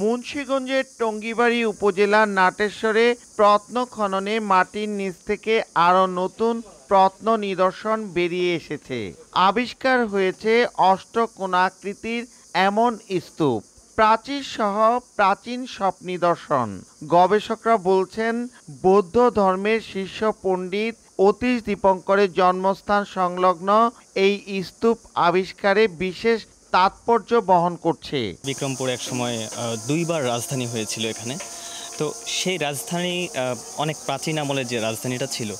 মুন্সীগঞ্জের টঙ্গিবাড়ি উপজেলার নাটেশ্বরে প্রত্ন খননে মাটির নিচ থেকে আরো নতুন প্রত্ন নিদর্শন বেরিয়ে এসেছে আবিষ্কার হয়েছে অষ্টকোণাকৃতির এমন স্তূপ প্রাচীর সহ প্রাচীন সব নিদর্শন গবেষকরা বলছেন বৌদ্ধ ধর্মের শীর্ষ পণ্ডিত অতীশ দীপঙ্করের জন্মস্থান সংলগ্ন এই স্তূপ আবিষ্কারে বিশেষ তাৎপর্য বহন করছে বিক্রমপুর এক সময় দুইবার রাজধানী হয়েছিল এখানে তো সেই রাজধানী অনেক প্রাচীন আমলের যে রাজধানীটা ছিল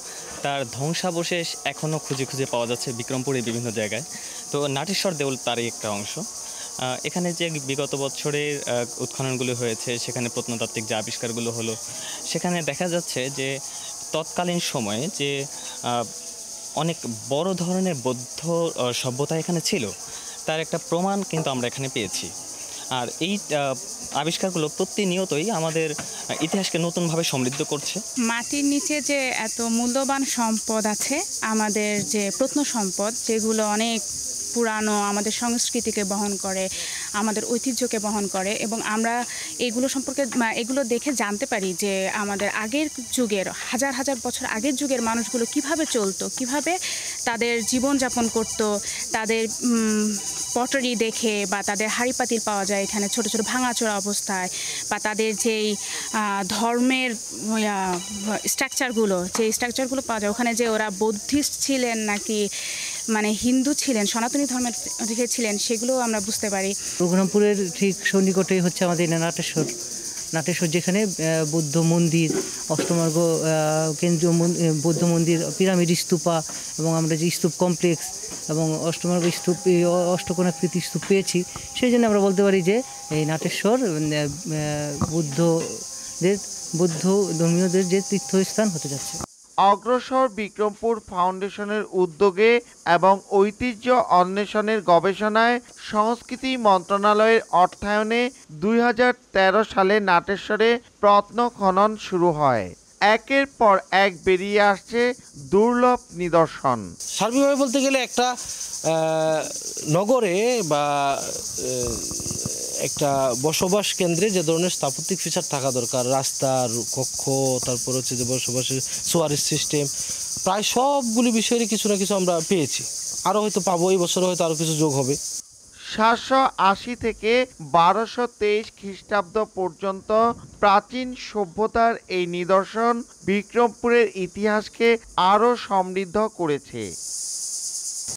তার ধ্বংসাবশেষ এখনও খুঁজে খুঁজে পাওয়া যাচ্ছে বিক্রমপুরের বিভিন্ন জায়গায় তো নাটেশ্বর দেউল তারই একটা অংশ এখানে যে বিগত বছরের উৎখননগুলো হয়েছে সেখানে প্রত্নতাত্ত্বিক যে আবিষ্কারগুলো হলো সেখানে দেখা যাচ্ছে যে তৎকালীন সময়ে যে অনেক বড় ধরনের বৌদ্ধ সভ্যতা এখানে ছিল তার একটা প্রমাণ কিন্তু আমরা এখানে পেয়েছি আর এই আবিষ্কারগুলো প্রতিনিয়তই আমাদের ইতিহাসকে নতুনভাবে সমৃদ্ধ করছে মাটির নিচে যে এত মূল্যবান সম্পদ আছে আমাদের যে প্রত্ন সম্পদ যেগুলো অনেক পুরানো আমাদের সংস্কৃতিকে বহন করে আমাদের ঐতিহ্যকে বহন করে এবং আমরা এগুলো সম্পর্কে এগুলো দেখে জানতে পারি যে আমাদের আগের যুগের হাজার হাজার বছর আগের যুগের মানুষগুলো কিভাবে চলতো কিভাবে তাদের জীবনযাপন করত তাদের পটারি দেখে বা তাদের হাড়িপাতিল পাওয়া যায় এখানে ছোট ছোট ভাঙাচোরা অবস্থায় বা তাদের যেই ধর্মের স্ট্রাকচারগুলো যে স্ট্রাকচারগুলো পাওয়া যায় ওখানে যে ওরা বৌদ্ধিস্ট ছিলেন নাকি মানে হিন্দু ছিলেন সনাতনী ধর্মের ছিলেন সেগুলো আমরা বুঝতে পারি রঘুরামপুরের ঠিক সন্নিকটেই হচ্ছে আমাদের নাটেশ্বর নাটেশ্বর যেখানে বৌদ্ধ মন্দির অষ্টমার্গ কেন্দ্রীয় বৌদ্ধ মন্দির পিরামিড স্তূপা এবং আমরা যে স্তূপ কমপ্লেক্স এবং অষ্টমার্গ স্তূপ অষ্টকোণাকৃতি স্তূপ পেয়েছি সেই জন্য আমরা বলতে পারি যে এই নাটেশ্বর বুদ্ধদের বৌদ্ধ ধর্মীয়দের যে তীর্থস্থান হতে যাচ্ছে অগ্রসর বিক্রমপুর ফাউন্ডেশনের উদ্যোগে এবং ঐতিহ্য অন্বেষণের গবেষণায় সংস্কৃতি মন্ত্রণালয়ের অর্থায়নে দুই সালে নাটেশ্বরে প্রত্ন খনন শুরু হয় একের পর এক বেরিয়ে আসছে দুর্লভ নিদর্শন সার্বিকভাবে বলতে গেলে একটা নগরে বা একটা বসবাস কেন্দ্রে যে ধরনের স্থাপত্যিক ফিচার থাকা দরকার রাস্তার কক্ষ তারপর হচ্ছে যে বসবাসের সোয়ারের সিস্টেম প্রায় সবগুলি বিষয়েরই কিছু না কিছু আমরা পেয়েছি আরও হয়তো পাবো এই বছর হয়তো আরও কিছু যোগ হবে সাতশো আশি থেকে বারোশো তেইশ খ্রিস্টাব্দ পর্যন্ত প্রাচীন সভ্যতার এই নিদর্শন বিক্রমপুরের ইতিহাসকে আরও সমৃদ্ধ করেছে